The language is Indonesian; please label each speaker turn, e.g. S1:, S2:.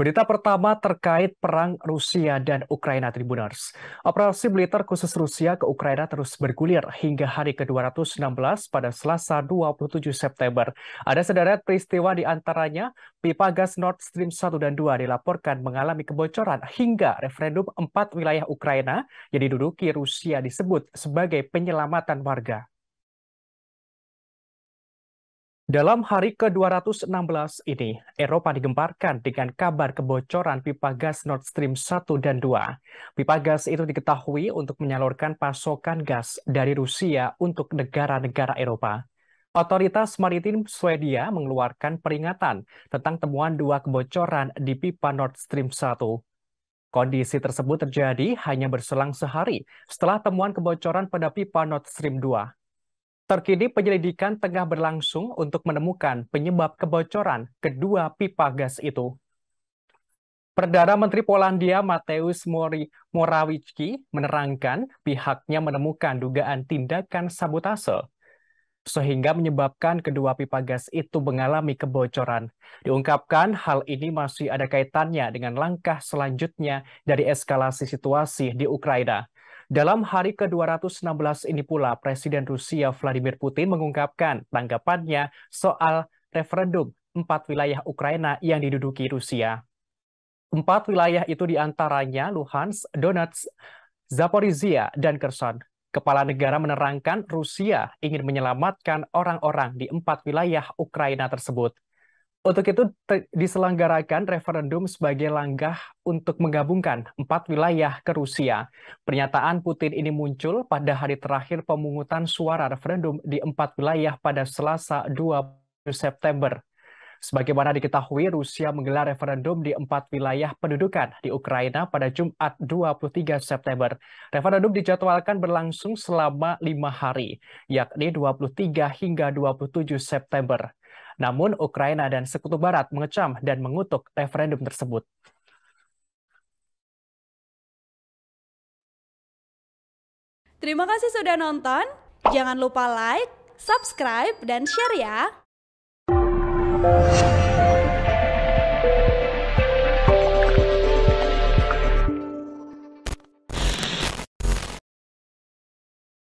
S1: Berita pertama terkait perang Rusia dan Ukraina Tribuners. Operasi militer khusus Rusia ke Ukraina terus bergulir hingga hari ke-216 pada Selasa 27 September. Ada sederet peristiwa di antaranya pipa gas Nord Stream 1 dan 2 dilaporkan mengalami kebocoran hingga referendum empat wilayah Ukraina yang diduduki Rusia disebut sebagai penyelamatan warga. Dalam hari ke-216 ini, Eropa digemparkan dengan kabar kebocoran pipa gas Nord Stream 1 dan 2. Pipa gas itu diketahui untuk menyalurkan pasokan gas dari Rusia untuk negara-negara Eropa. Otoritas Maritim Swedia mengeluarkan peringatan tentang temuan dua kebocoran di pipa Nord Stream 1. Kondisi tersebut terjadi hanya berselang sehari setelah temuan kebocoran pada pipa Nord Stream 2. Terkini penyelidikan tengah berlangsung untuk menemukan penyebab kebocoran kedua pipa gas itu. Perdana Menteri Polandia Mateusz Morawiecki menerangkan pihaknya menemukan dugaan tindakan sabotase sehingga menyebabkan kedua pipa gas itu mengalami kebocoran. Diungkapkan hal ini masih ada kaitannya dengan langkah selanjutnya dari eskalasi situasi di Ukraina. Dalam hari ke-216 ini pula, Presiden Rusia Vladimir Putin mengungkapkan tanggapannya soal referendum empat wilayah Ukraina yang diduduki Rusia. Empat wilayah itu diantaranya Luhansk, Donetsk, Zaporizhia, dan Kherson. Kepala negara menerangkan Rusia ingin menyelamatkan orang-orang di empat wilayah Ukraina tersebut. Untuk itu diselenggarakan referendum sebagai langkah untuk menggabungkan empat wilayah ke Rusia. Pernyataan Putin ini muncul pada hari terakhir pemungutan suara referendum di empat wilayah pada Selasa 20 September. Sebagaimana diketahui, Rusia menggelar referendum di empat wilayah pendudukan di Ukraina pada Jumat 23 September. Referendum dijadwalkan berlangsung selama lima hari, yakni 23 hingga 27 September. Namun, Ukraina dan Sekutu Barat mengecam dan mengutuk referendum tersebut. Terima kasih sudah nonton. Jangan lupa like, subscribe, dan share ya.